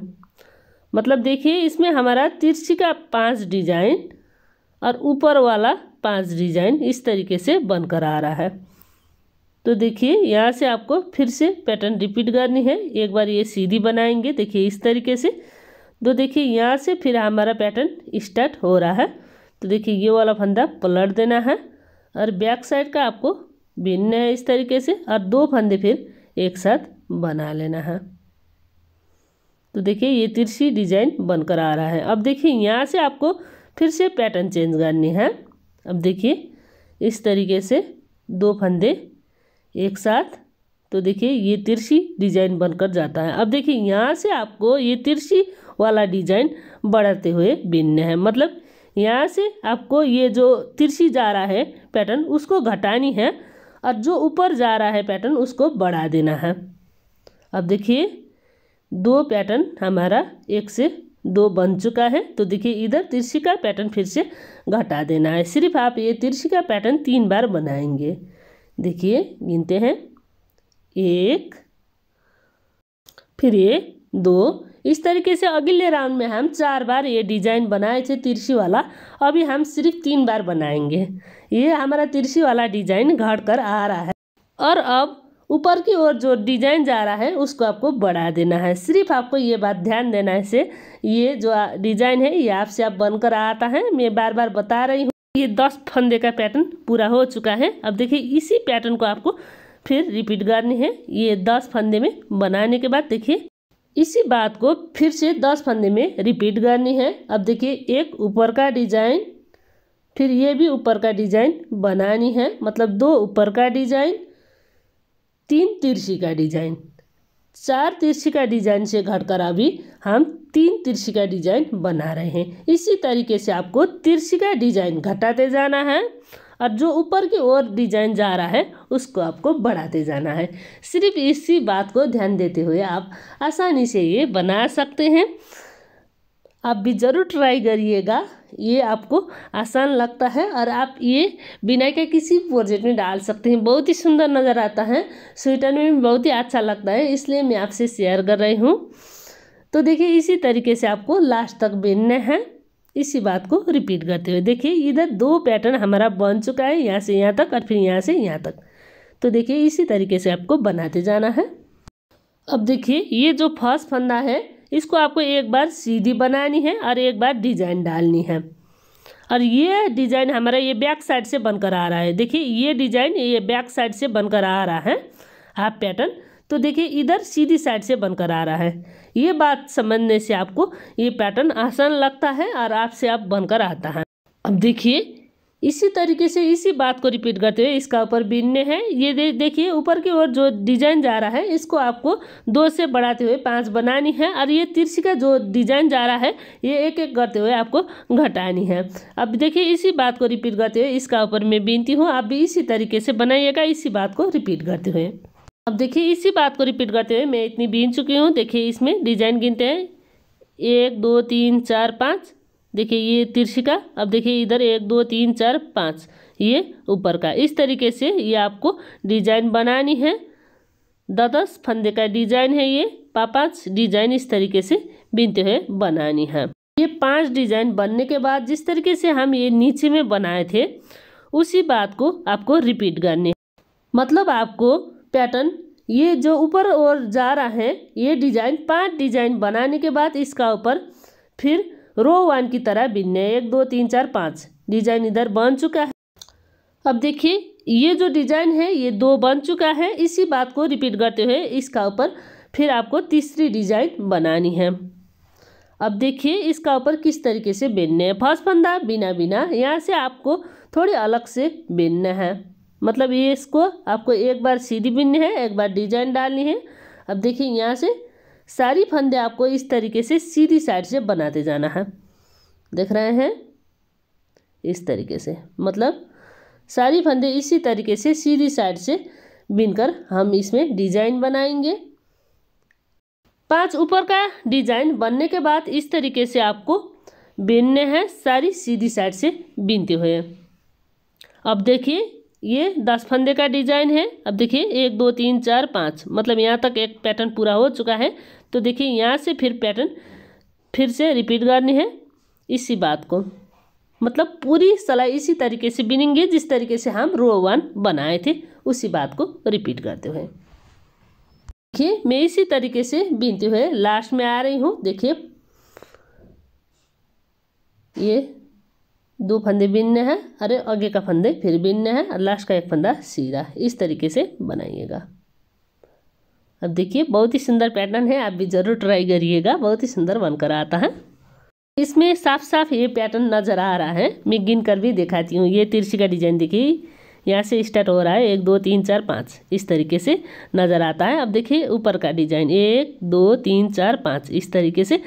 मतलब देखिए इसमें हमारा तिरछी का पांच डिजाइन और ऊपर वाला पांच डिजाइन इस तरीके से बनकर आ रहा है तो देखिए यहाँ से आपको फिर से पैटर्न रिपीट करनी है एक बार ये सीधी बनाएंगे देखिए इस तरीके से तो देखिए यहाँ से फिर हमारा पैटर्न स्टार्ट हो रहा है तो देखिए ये वाला फंदा पलट देना है और बैक साइड का आपको बिनने है इस तरीके से और दो फंदे फिर एक साथ बना लेना है तो देखिए ये तिरछी डिजाइन बनकर आ रहा है अब देखिए यहाँ से आपको फिर से पैटर्न चेंज करनी है अब देखिए इस तरीके से दो फंदे एक साथ तो देखिए ये तिरछी डिजाइन बनकर जाता है अब देखिए यहाँ से आपको ये तिरछी वाला डिजाइन बढ़ाते हुए बिनने हैं मतलब यहाँ से आपको ये जो तिरछी जा रहा है पैटर्न उसको घटानी है और जो ऊपर जा रहा है पैटर्न उसको बढ़ा देना है अब देखिए दो पैटर्न हमारा एक से दो बन चुका है तो देखिए इधर का पैटर्न फिर से घटा देना है सिर्फ आप ये का पैटर्न तीन बार बनाएंगे देखिए गिनते हैं एक फिर ये दो इस तरीके से अगले राउंड में हम चार बार ये डिजाइन बनाए थे तिरछी वाला अभी हम सिर्फ तीन बार बनाएंगे ये हमारा तिरछी वाला डिजाइन घट कर आ रहा है और अब ऊपर की ओर जो डिजाइन जा रहा है उसको आपको बढ़ा देना है सिर्फ आपको ये बात ध्यान देना है से ये जो डिजाइन है ये आपसे आप बनकर आता है मैं बार बार बता रही हूँ ये दस फंदे का पैटर्न पूरा हो चुका है अब देखिए इसी पैटर्न को आपको फिर रिपीट करनी है ये दस फंदे में बनाने के बाद देखिए इसी बात को फिर से दस फंदे में रिपीट करनी है अब देखिए एक ऊपर का डिजाइन फिर ये भी ऊपर का डिजाइन बनानी है मतलब दो ऊपर का डिजाइन तीन तिरछी का डिजाइन चार तिरछी का डिजाइन से घटकर अभी हम तीन तिरछी का डिजाइन बना रहे हैं इसी तरीके से आपको तिरछी का डिजाइन घटाते जाना है और जो ऊपर की ओर डिजाइन जा रहा है उसको आपको बढ़ाते जाना है सिर्फ इसी बात को ध्यान देते हुए आप आसानी से ये बना सकते हैं आप भी ज़रूर ट्राई करिएगा ये आपको आसान लगता है और आप ये बिना के किसी प्रोजेक्ट में डाल सकते हैं बहुत ही सुंदर नज़र आता है स्वेटर में भी बहुत ही अच्छा लगता है इसलिए मैं आपसे शेयर कर रही हूँ तो देखिए इसी तरीके से आपको लास्ट तक बिनने हैं इसी बात को रिपीट करते हुए देखिए इधर दो पैटर्न हमारा बन चुका है यहाँ से यहाँ तक और फिर यहाँ से यहाँ तक तो देखिए इसी तरीके से आपको बनाते जाना है अब देखिए ये जो फर्स्ट फंदा है इसको आपको एक बार सीधी बनानी है और एक बार डिजाइन डालनी है और ये डिजाइन हमारा ये बैक साइड से बनकर आ रहा है देखिए ये डिजाइन ये बैक साइड से बनकर आ रहा है हाफ पैटर्न तो देखिए इधर सीधी साइड से बनकर आ रहा है ये बात समझने से आपको ये पैटर्न आसान लगता है और आपसे आप बनकर आता है अब देखिए इसी तरीके से इसी बात को रिपीट करते हुए इसका ऊपर बीनने हैं ये दे, देखिए ऊपर की ओर जो डिजाइन जा रहा है इसको आपको दो से बढ़ाते हुए पाँच बनानी है और ये तिरछी का जो डिजाइन जा रहा है ये एक एक करते हुए आपको घटानी है अब देखिए इसी बात को रिपीट करते हुए इसका ऊपर मैं बीनती हूँ आप भी इसी तरीके से बनाइएगा इसी बात को रिपीट करते हुए अब देखिए इसी बात को रिपीट करते हुए मैं इतनी बीन चुकी हूँ देखिए इसमें डिजाइन गिनते हैं एक दो तीन चार पाँच देखिए ये तिरछिका अब देखिए इधर एक दो तीन चार पाँच ये ऊपर का इस तरीके से ये आपको डिजाइन बनानी है दस फंदे का डिजाइन है ये पाँच डिजाइन इस तरीके से बीनते हुए बनानी है ये पांच डिजाइन बनने के बाद जिस तरीके से हम ये नीचे में बनाए थे उसी बात को आपको रिपीट करनी है मतलब आपको पैटर्न ये जो ऊपर और जा रहा है ये डिजाइन पांच डिजाइन बनाने के बाद इसका ऊपर फिर रो वन की तरह बिनने एक दो तीन चार पाँच डिजाइन इधर बन चुका है अब देखिए ये जो डिजाइन है ये दो बन चुका है इसी बात को रिपीट करते हुए इसका ऊपर फिर आपको तीसरी डिजाइन बनानी है अब देखिए इसका ऊपर किस तरीके से बिनने हैं फर्स्ट फंदा बिना बिना यहाँ से आपको थोड़ी अलग से बिनना है मतलब ये इसको आपको एक बार सीधी बिननी है एक बार डिजाइन डालनी है अब देखिए यहाँ से सारी फंदे आपको इस तरीके से सीधी साइड से बनाते जाना है देख रहे हैं इस तरीके से मतलब सारी फंदे इसी तरीके से सीधी साइड से बिनकर हम इसमें डिजाइन बनाएंगे पांच ऊपर का डिजाइन बनने के बाद इस तरीके से आपको बिनने हैं सारी सीधी साइड से बिनते हुए अब देखिए ये दस फंदे का डिजाइन है अब देखिए एक दो तीन चार पाँच मतलब यहाँ तक एक पैटर्न पूरा हो चुका है तो देखिए यहाँ से फिर पैटर्न फिर से रिपीट करनी है इसी बात को मतलब पूरी सलाई इसी तरीके से बिनेंगे जिस तरीके से हम रो वन बनाए थे उसी बात को रिपीट करते हुए देखिए मैं इसी तरीके से बीनते हुए लास्ट में आ रही हूँ देखिए ये दो फंदे बिनने हैं अरे आगे का फंदे फिर बिनने हैं और लास्ट का एक फंदा सीधा इस तरीके से बनाइएगा अब देखिए बहुत ही सुंदर पैटर्न है आप भी ज़रूर ट्राई करिएगा बहुत ही सुंदर बनकर आता है इसमें साफ साफ ये पैटर्न नज़र आ रहा है मैं गिन कर भी दिखाती हूँ ये तिरछी का डिजाइन देखिए यहाँ से स्टार्ट हो रहा है एक दो तीन चार पाँच इस तरीके से नज़र आता है अब देखिए ऊपर का डिजाइन एक दो तीन चार पाँच इस तरीके से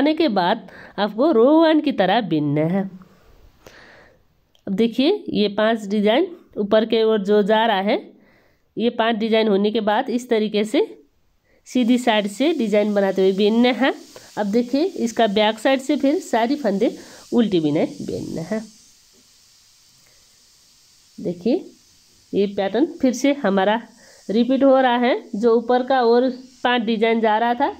आने के बाद आपको रो वन की तरह बिनना है अब देखिए ये पांच डिजाइन ऊपर के ओर जो जा रहा है ये पांच डिजाइन होने के बाद इस तरीके से सीधी साइड से डिजाइन बनाते हुए बिनना है अब देखिए इसका बैक साइड से फिर सारी फंदे उल्टी बिना बिनना है देखिए ये पैटर्न फिर से हमारा रिपीट हो रहा है जो ऊपर का और पांच डिजाइन जा रहा था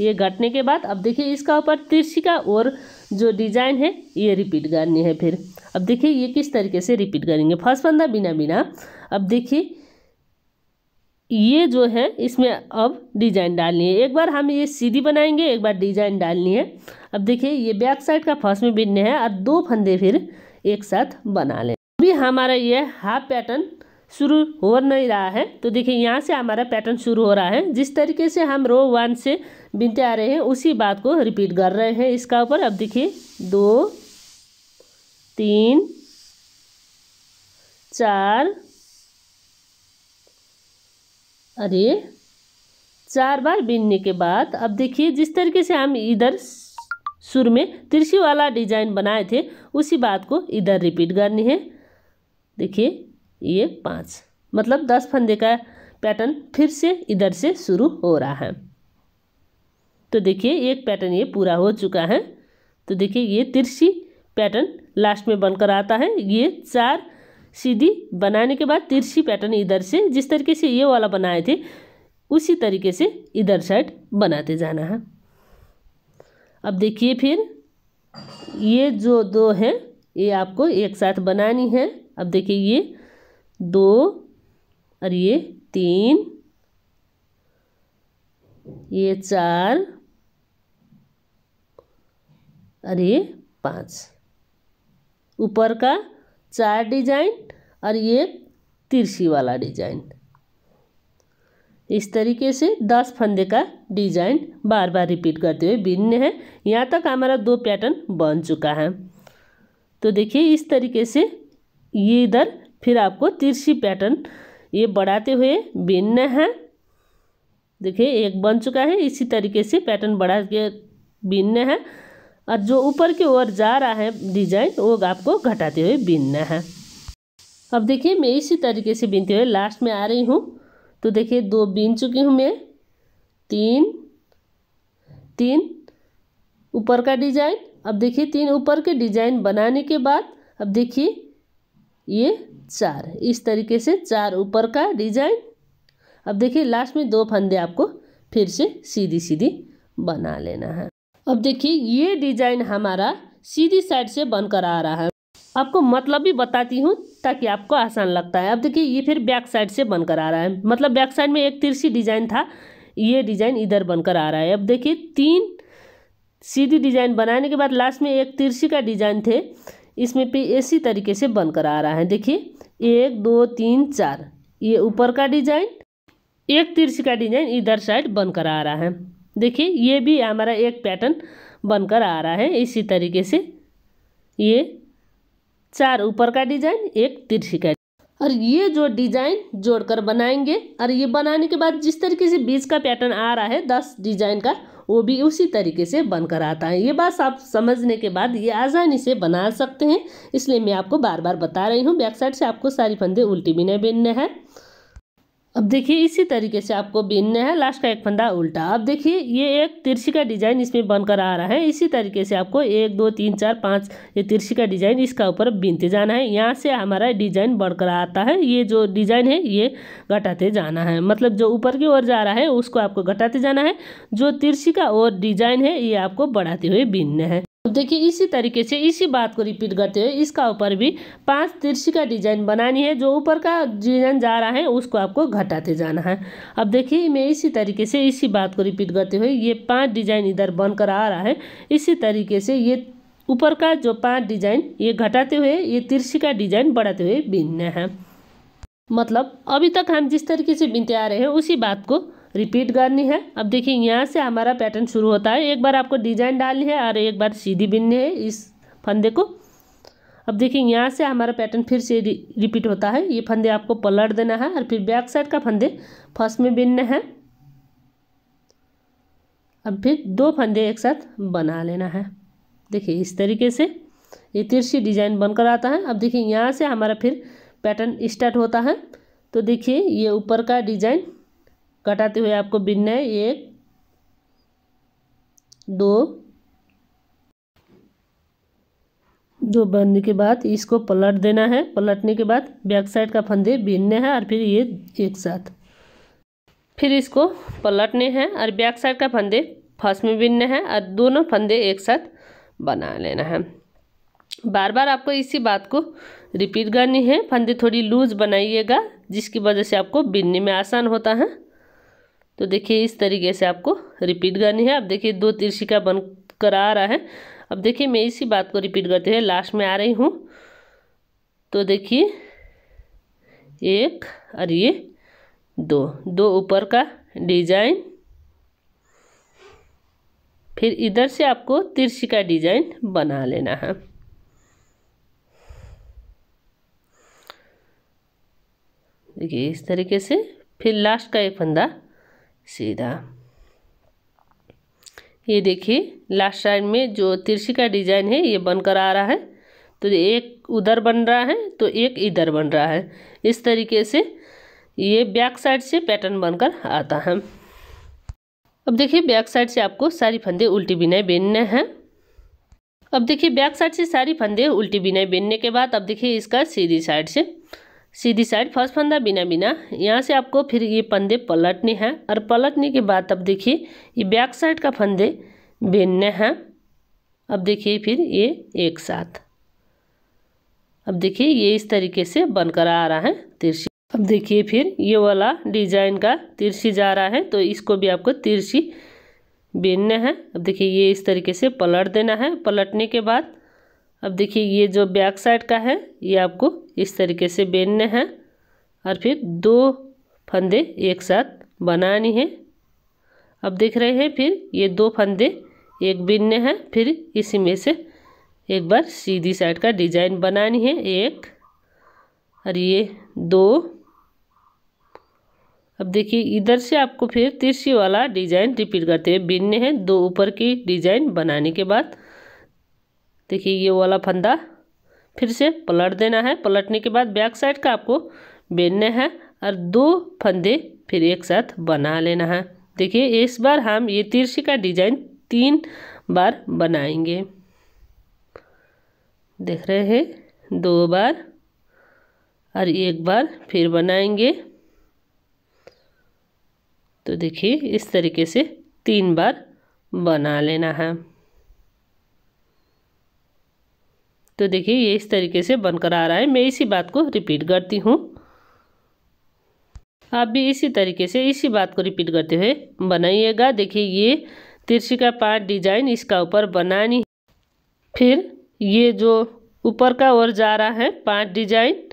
ये घटने के बाद अब देखिए इसका ऊपर तिरछी का और जो डिजाइन है ये रिपीट करनी है फिर अब देखिए ये किस तरीके से रिपीट करेंगे फर्स्ट फंदा बिना बिना अब देखिए ये जो है इसमें अब डिजाइन डालनी है एक बार हम ये सीधी बनाएंगे एक बार डिजाइन डालनी है अब देखिए ये बैक साइड का फर्स्ट में बिनने हैं और दो फंदे फिर एक साथ बना लें अभी हमारा ये हाफ पैटर्न शुरू हो नहीं रहा है तो देखिए यहाँ से हमारा पैटर्न शुरू हो रहा है जिस तरीके से हम रो वन से बिनते आ रहे हैं उसी बात को रिपीट कर रहे हैं इसका ऊपर अब देखिए दो तीन चार अरे चार बार बिनने के बाद अब देखिए जिस तरीके से हम इधर सुर में तिरछी वाला डिजाइन बनाए थे उसी बात को इधर रिपीट करनी है देखिए ये पाँच मतलब दस फंदे का पैटर्न फिर से इधर से शुरू हो रहा है तो देखिए एक पैटर्न ये पूरा हो चुका है तो देखिए ये तिरछी पैटर्न लास्ट में बनकर आता है ये चार सीधी बनाने के बाद तिरछी पैटर्न इधर से जिस तरीके से ये वाला बनाए थे उसी तरीके से इधर साइड बनाते जाना है अब देखिए फिर ये जो दो हैं ये आपको एक साथ बनानी है अब देखिए ये दो और ये तीन ये चार और ये पाँच ऊपर का चार डिजाइन और ये तिरछी वाला डिजाइन इस तरीके से दस फंदे का डिजाइन बार बार रिपीट करते हुए भिन्न है यहाँ तक हमारा दो पैटर्न बन चुका है तो देखिए इस तरीके से ये इधर फिर आपको तिरछी पैटर्न ये बढ़ाते हुए बीनना है देखिए एक बन चुका है इसी तरीके से पैटर्न बढ़ा के बीनना है और जो ऊपर की ओर जा रहा है डिजाइन वो आपको घटाते हुए बीनना है अब देखिए मैं इसी तरीके से बीनते हुए लास्ट में आ रही हूँ तो देखिए दो बीन चुकी हूँ मैं तीन तीन ऊपर का डिजाइन अब देखिए तीन ऊपर के डिजाइन बनाने के बाद अब देखिए ये चार इस तरीके से चार ऊपर का डिजाइन अब देखिए लास्ट में दो फंदे आपको फिर से सीधी सीधी बना लेना है अब देखिए ये डिजाइन हमारा सीधी साइड से बनकर आ रहा है आपको मतलब भी बताती हूँ ताकि आपको आसान लगता है अब देखिए ये फिर बैक साइड से बनकर आ रहा है मतलब बैक साइड में एक तिरसी डिजाइन था ये डिजाइन इधर बनकर आ रहा है अब देखिए तीन सीधी डिजाइन बनाने के बाद लास्ट में एक तिरसी का डिजाइन थे इसमें पे इसी तरीके से बनकर आ रहा है देखिए एक दो तीन चार ये ऊपर का डिजाइन एक तिरछी का डिजाइन इधर साइड बनकर आ रहा है देखिए ये भी हमारा एक पैटर्न बनकर आ रहा है इसी तरीके से ये चार ऊपर का डिजाइन एक तिरछी का और ये जो डिजाइन जोड़कर बनाएंगे और ये बनाने के बाद जिस तरीके से बीच का पैटर्न आ रहा है दस डिजाइन का वो भी उसी तरीके से बनकर आता है ये बात आप समझने के बाद ये आसानी से बना सकते हैं इसलिए मैं आपको बार बार बता रही हूँ बैक साइड से आपको सारी फंदे उल्टी भी नहीं बिनने हैं अब देखिए इसी तरीके से आपको बीनना है लास्ट का एक फंदा उल्टा अब देखिए ये एक तिरछी का डिजाइन इसमें बनकर आ रहा है इसी तरीके से आपको एक दो तीन चार पाँच ये तिरछी का डिजाइन इसका ऊपर बीनते जाना है यहाँ से हमारा डिजाइन बढ़कर आता है ये जो डिजाइन है ये घटाते जाना है मतलब जो ऊपर की ओर जा रहा है उसको आपको घटाते जाना है जो तिरछी का और डिजाइन है ये आपको बढ़ाते हुए बीनना है देखिए इसी तरीके से इसी बात को रिपीट करते हुए इसका ऊपर भी पांच तिरछी का डिजाइन बनानी है जो ऊपर का डिजाइन जा रहा है उसको आपको घटाते जाना है अब देखिए मैं इसी तरीके से इसी बात को रिपीट करते हुए ये पांच डिजाइन इधर बनकर आ रहा है इसी तरीके से ये ऊपर का जो पांच डिजाइन ये घटाते हुए ये तिरछी का डिजाइन बढ़ाते हुए बीनना है मतलब अभी तक हम जिस तरीके से बीनते आ रहे हैं उसी बात को रिपीट करनी है अब देखिए यहाँ से हमारा पैटर्न शुरू होता है एक बार आपको डिजाइन डालनी है और एक बार सीधी बिननी है इस फंदे को अब देखिए यहाँ से हमारा पैटर्न फिर से रिपीट होता है ये फंदे आपको पलट देना है और फिर बैक साइड का फंदे फर्स्ट में बिनने हैं अब फिर दो फंदे एक साथ बना लेना है देखिए इस तरीके से ये तिरछी डिजाइन बनकर आता है अब देखिए यहाँ से हमारा फिर पैटर्न स्टार्ट होता है तो देखिए ये ऊपर का डिजाइन कटाते हुए आपको बिनना है एक दो दो बनने के बाद इसको पलट देना है पलटने के बाद बैक साइड का फंदे बिनने हैं और फिर ये एक साथ फिर इसको पलटने हैं और बैक साइड का फंदे फर्स्ट में बिनने हैं और दोनों फंदे एक साथ बना लेना है बार बार आपको इसी बात को रिपीट करनी है फंदे थोड़ी लूज बनाइएगा जिसकी वजह से आपको बिनने में आसान होता है तो देखिए इस तरीके से आपको रिपीट करनी है अब देखिए दो तिरछिका बन कर आ रहा है अब देखिए मैं इसी बात को रिपीट करते हुए लास्ट में आ रही हूँ तो देखिए एक और ये दो दो ऊपर का डिजाइन फिर इधर से आपको तिरछी का डिजाइन बना लेना है देखिए इस तरीके से फिर लास्ट का एक फंदा सीधा ये देखिए लास्ट साइड में जो तिरछी का डिजाइन है ये बनकर आ रहा है तो एक उधर बन रहा है तो एक इधर बन रहा है इस तरीके से ये बैक साइड से पैटर्न बनकर आता है अब देखिए बैक साइड से आपको सारी फंदे उल्टी बिनाई बेनने हैं अब देखिए बैक साइड से सारी फंदे उल्टी बिनाई बेनने के बाद अब देखिए इसका सीधी साइड से सीधी साइड फर्स्ट फंदा बिना बिना यहाँ से आपको फिर ये फंदे पलटने हैं और पलटने के बाद अब देखिए ये बैक साइड का फंदे बिनने हैं अब देखिए फिर ये एक साथ अब देखिए ये इस तरीके से बनकर आ रहा है तिरछी अब देखिए फिर ये वाला डिजाइन का तिरछी जा रहा है तो इसको भी आपको तिरछी बिनना है अब देखिए ये इस तरीके से पलट देना है पलटने के बाद अब देखिए ये जो बैक साइड का है ये आपको इस तरीके से बेनने हैं और फिर दो फंदे एक साथ बनानी है अब देख रहे हैं फिर ये दो फंदे एक बिनने हैं फिर इसी में से एक बार सीधी साइड का डिजाइन बनानी है एक और ये दो अब देखिए इधर से आपको फिर तिरछी वाला डिजाइन रिपीट करते हुए बिनने हैं दो ऊपर की डिजाइन बनाने के बाद देखिए ये वाला फंदा फिर से पलट देना है पलटने के बाद बैक साइड का आपको बेनने है और दो फंदे फिर एक साथ बना लेना है देखिए इस बार हम ये तिरछी का डिजाइन तीन बार बनाएंगे देख रहे हैं दो बार और एक बार फिर बनाएंगे तो देखिए इस तरीके से तीन बार बना लेना है तो देखिए ये इस तरीके से बनकर आ रहा है मैं इसी बात को रिपीट करती हूँ आप भी इसी तरीके से इसी बात को रिपीट करते हुए बनाइएगा देखिए ये तिरछी का पार्ट डिजाइन इसका ऊपर बनानी फिर ये जो ऊपर का ओर जा रहा है पाँच डिजाइन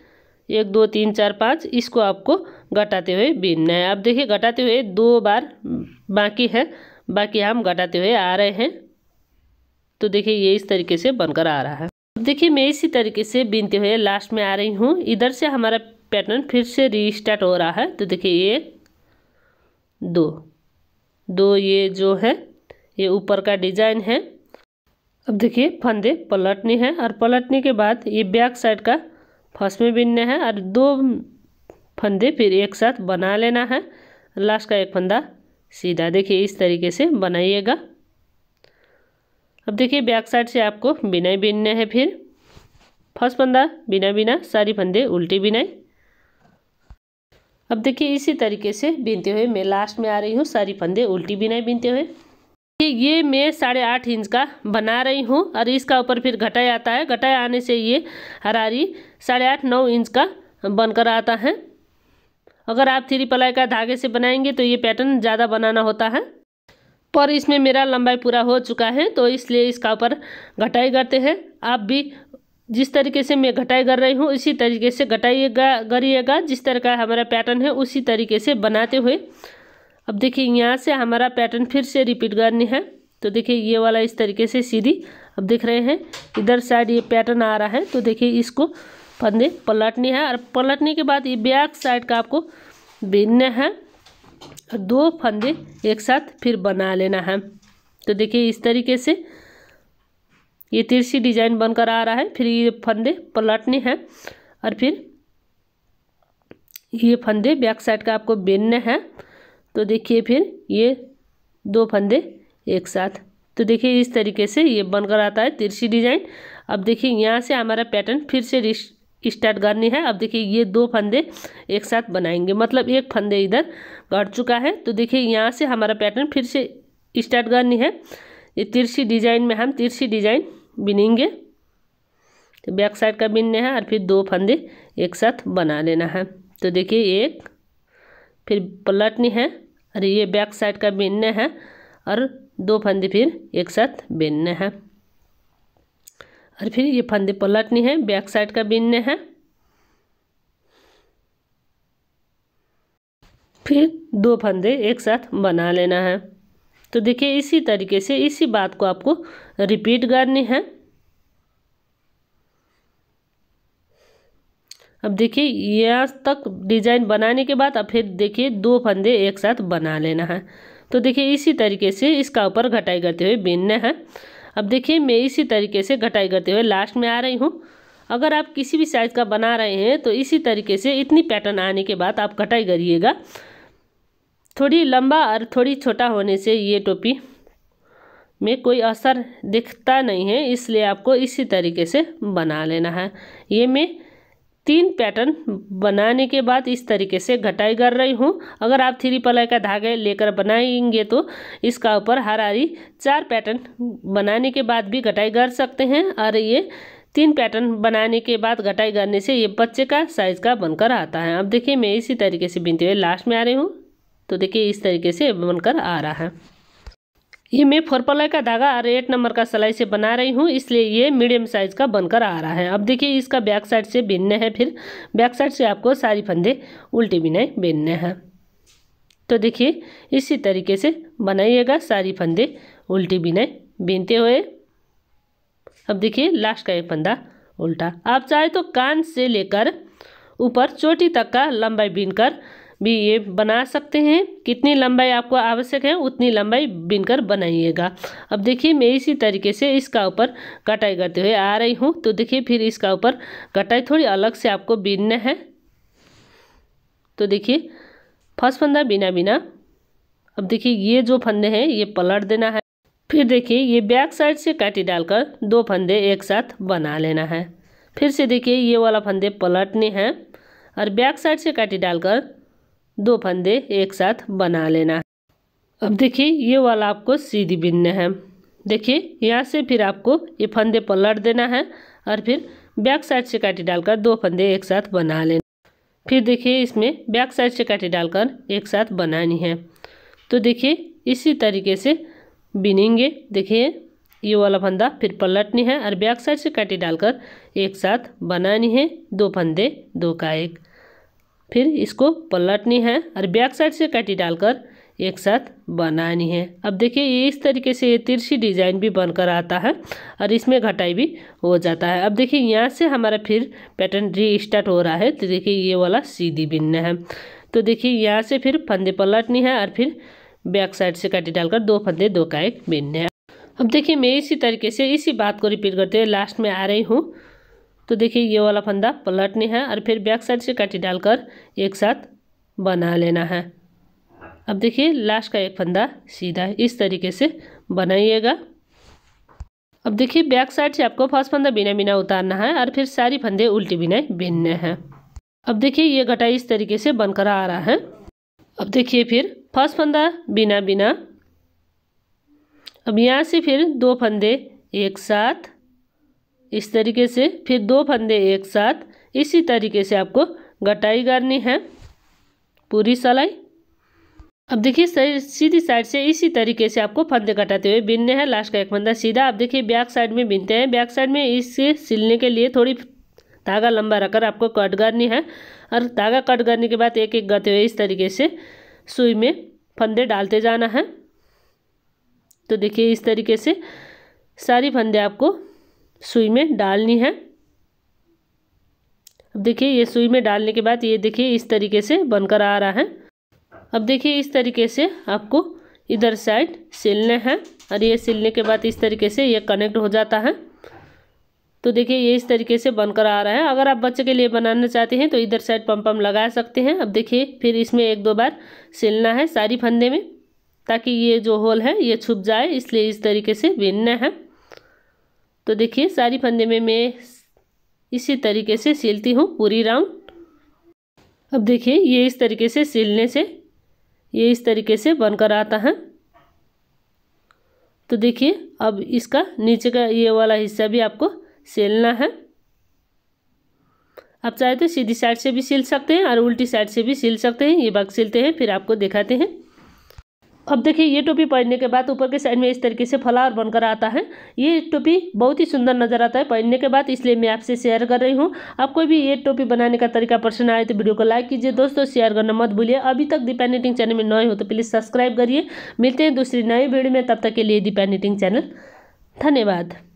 एक दो तीन चार पाँच इसको आपको घटाते हुए बीनना है आप देखिए घटाते हुए दो बार बाकी है बाकी हम घटाते हुए आ रहे हैं तो देखिए ये इस तरीके से बनकर आ रहा है देखिए मैं इसी तरीके से बीनते हुए लास्ट में आ रही हूँ इधर से हमारा पैटर्न फिर से रीस्टार्ट हो रहा है तो देखिए एक दो दो ये जो है ये ऊपर का डिजाइन है अब देखिए फंदे पलटने हैं और पलटने के बाद ये बैक साइड का फर्स्ट में बीनने हैं और दो फंदे फिर एक साथ बना लेना है लास्ट का एक फंदा सीधा देखिए इस तरीके से बनाइएगा अब देखिए बैक साइड से आपको बिनाई बिनना है फिर फर्स्ट फंदा बिना बिना सारी फंदे उल्टी बिनाई अब देखिए इसी तरीके से बीनते हुए मैं लास्ट में आ रही हूँ सारी फंदे उल्टी बिनाई बीनते हुए ये मैं साढ़े आठ इंच का बना रही हूँ और इसका ऊपर फिर घटाया आता है घटाया आने से ये हरारी साढ़े आठ नौ इंच का बनकर आता है अगर आप थ्री पलाई का धागे से बनाएंगे तो ये पैटर्न ज़्यादा बनाना होता है पर इसमें मेरा लंबाई पूरा हो चुका है तो इसलिए इसका ऊपर घटाई करते हैं आप भी जिस तरीके से मैं घटाई कर रही हूँ इसी तरीके से घटाइएगा करिएगा जिस तरह का हमारा पैटर्न है उसी तरीके से बनाते हुए अब देखिए यहाँ से हमारा पैटर्न फिर से रिपीट करनी है तो देखिए ये वाला इस तरीके से सीधी अब देख रहे हैं इधर साइड ये पैटर्न आ रहा है तो देखिए इसको फंदे पलटनी है और पलटने के बाद ये बैक साइड का आपको बीनना है दो फंदे एक साथ फिर बना लेना है तो देखिए इस तरीके से ये तिरछी डिजाइन बनकर आ रहा है फिर ये फंदे पलटने हैं और फिर ये फंदे बैक साइड का आपको बेनने हैं तो देखिए फिर ये दो फंदे एक साथ तो देखिए इस तरीके से ये बनकर आता है तिरछी डिजाइन अब देखिए यहाँ से हमारा पैटर्न फिर से स्टार्ट करनी है अब देखिए ये दो फंदे एक साथ बनाएंगे मतलब एक फंदे इधर घट चुका है तो देखिए यहाँ से हमारा पैटर्न फिर से स्टार्ट करनी है ये तिरछी डिजाइन में हम तिरछी डिजाइन बिनेंगे तो बैक साइड का बिनने हैं और फिर दो फंदे एक साथ बना लेना है तो देखिए एक फिर पलटनी है और ये बैक साइड का बिनने हैं और दो फंदे फिर एक साथ बिनने हैं और फिर ये फंदे पलटनी है बैक साइड का बीनने है फिर दो फंदे एक साथ बना लेना है तो देखिए इसी तरीके से इसी बात को आपको रिपीट करनी है अब देखिए यहाँ तक डिजाइन बनाने के बाद अब फिर देखिए दो फंदे एक साथ बना लेना है तो देखिए इसी तरीके से इसका ऊपर घटाई करते हुए बीनना है अब देखिए मैं इसी तरीके से घटाई करते हुए लास्ट में आ रही हूँ अगर आप किसी भी साइज़ का बना रहे हैं तो इसी तरीके से इतनी पैटर्न आने के बाद आप घटाई करिएगा थोड़ी लंबा और थोड़ी छोटा होने से ये टोपी में कोई असर दिखता नहीं है इसलिए आपको इसी तरीके से बना लेना है ये मैं तीन पैटर्न बनाने के बाद इस तरीके से घटाई कर रही हूँ अगर आप थ्री पलाई का धागे लेकर बनाएंगे तो इसका ऊपर हरी चार पैटर्न बनाने के बाद भी घटाई कर सकते हैं और ये तीन पैटर्न बनाने के बाद घटाई करने से ये बच्चे का साइज़ का बनकर आता है अब देखिए मैं इसी तरीके से बीनते हुए लास्ट में आ रही हूँ तो देखिए इस तरीके से बनकर आ रहा है ये मैं फोर पलाई का धागा और एट नंबर का सलाई से बना रही हूँ इसलिए ये मीडियम साइज़ का बनकर आ रहा है अब देखिए इसका बैक साइड से बिनने हैं फिर बैक साइड से आपको सारी फंदे उल्टी बिनाई बिनने हैं तो देखिए इसी तरीके से बनाइएगा सारी फंदे उल्टी बिनाई बीनते हुए अब देखिए लास्ट का एक फंदा उल्टा आप चाहे तो कान से लेकर ऊपर चोटी तक का लंबाई बीन कर भी ये बना सकते हैं कितनी लंबाई आपको आवश्यक है उतनी लंबाई बिनकर बनाइएगा अब देखिए मैं इसी तरीके से इसका ऊपर कटाई करते हुए आ रही हूँ तो देखिए फिर इसका ऊपर कटाई थोड़ी अलग से आपको बीनना है तो देखिए फर्स्ट फंदा बिना बिना अब देखिए ये जो फंदे हैं ये पलट देना है फिर देखिए ये बैक साइड से काटी डालकर दो फंदे एक साथ बना लेना है फिर से देखिए ये वाला फंदे पलटने हैं और बैक साइड से काटी डालकर दो फंदे एक साथ बना लेना अब देखिए ये वाला आपको सीधी बिनना है देखिए यहाँ से फिर आपको ये फंदे पलट देना है और फिर बैक साइड से काटी डालकर दो फंदे एक साथ बना लेना फिर देखिए इसमें बैक साइड से काटी डालकर एक साथ बनानी है तो देखिए इसी तरीके से बिनेंगे देखिए ये वाला फंदा फिर पलटनी है और बैक साइड से काटी डालकर एक साथ बनानी है दो फंदे दो का एक फिर इसको पलटनी है और बैक साइड से काटी डालकर एक साथ बनानी है अब देखिए ये इस तरीके से ये तिरछी डिजाइन भी बनकर आता है और इसमें घटाई भी हो जाता है अब देखिए यहाँ से हमारा फिर पैटर्न री स्टार्ट हो रहा है तो देखिए ये वाला सीधी बिनना है तो देखिए यहाँ से फिर फंदे पलटनी है और फिर बैक साइड से काटी डालकर दो फंदे दो का एक बिनने हैं अब देखिए मैं इसी तरीके से इसी बात को रिपीट करते हुए लास्ट में आ रही हूँ तो देखिए ये वाला फंदा पलटने है और फिर बैक साइड से काटी डालकर एक साथ बना लेना है अब देखिए लास्ट का एक फंदा सीधा इस तरीके से बनाइएगा अब देखिए बैक साइड से आपको फर्स्ट फंदा बिना बिना उतारना है और फिर सारी फंदे उल्टी बिना बिनने हैं अब देखिए ये घटा इस तरीके से बनकर आ रहा है अब देखिए फिर फर्स्ट फंदा बिना बिना अब यहाँ से फिर दो फंदे एक साथ इस तरीके से फिर दो फंदे एक साथ इसी तरीके से आपको घटाई करनी है पूरी सलाई अब देखिए सही सीधी साइड से इसी तरीके से आपको फंदे कटाते हुए बिनने हैं लास्ट का एक फंदा सीधा आप देखिए बैक साइड में बिनते हैं बैक साइड में इसे सिलने के लिए थोड़ी धागा लंबा रखकर आपको कट करनी है और धागा कट करने के बाद एक एक करते हुए इस तरीके से सुई में फंदे डालते जाना है तो देखिए इस तरीके से सारी फंदे आपको सुई में डालनी है अब देखिए ये सुई में डालने के बाद ये देखिए इस तरीके से बनकर आ रहा है अब देखिए इस तरीके से आपको इधर साइड सिलने हैं और ये सिलने के बाद इस तरीके से ये कनेक्ट हो जाता है तो देखिए ये इस तरीके से बनकर आ रहा है अगर आप बच्चे के लिए बनाना चाहते हैं तो इधर साइड पम पम लगा सकते हैं अब देखिए फिर इसमें एक दो बार सिलना है सारी फंदे में ताकि ये जो होल है ये छुप जाए इसलिए इस तरीके से बीनना है तो देखिए सारी फंदे में मैं इसी तरीके से सिलती हूँ पूरी राउंड अब देखिए ये इस तरीके से सिलने से ये इस तरीके से बनकर आता है तो देखिए अब इसका नीचे का ये वाला हिस्सा भी आपको सिलना है आप चाहे तो सीधी साइड से भी सिल सकते हैं और उल्टी साइड से भी सिल सकते हैं ये बाग सिलते हैं फिर आपको दिखाते हैं अब देखिए ये टोपी पहनने के बाद ऊपर के साइड में इस तरीके से फ्लावर बनकर आता है ये टोपी बहुत ही सुंदर नज़र आता है पहनने के बाद इसलिए मैं आपसे शेयर कर रही हूँ आपको भी ये टोपी बनाने का तरीका पसंद आए तो वीडियो को लाइक कीजिए दोस्तों शेयर करना मत भूलिए अभी तक दीपा नेटिंग चैनल में नए हो तो प्लीज़ सब्सक्राइब करिए मिलते हैं दूसरी नई वीडियो में तब तक के लिए दीपा नेटिंग चैनल धन्यवाद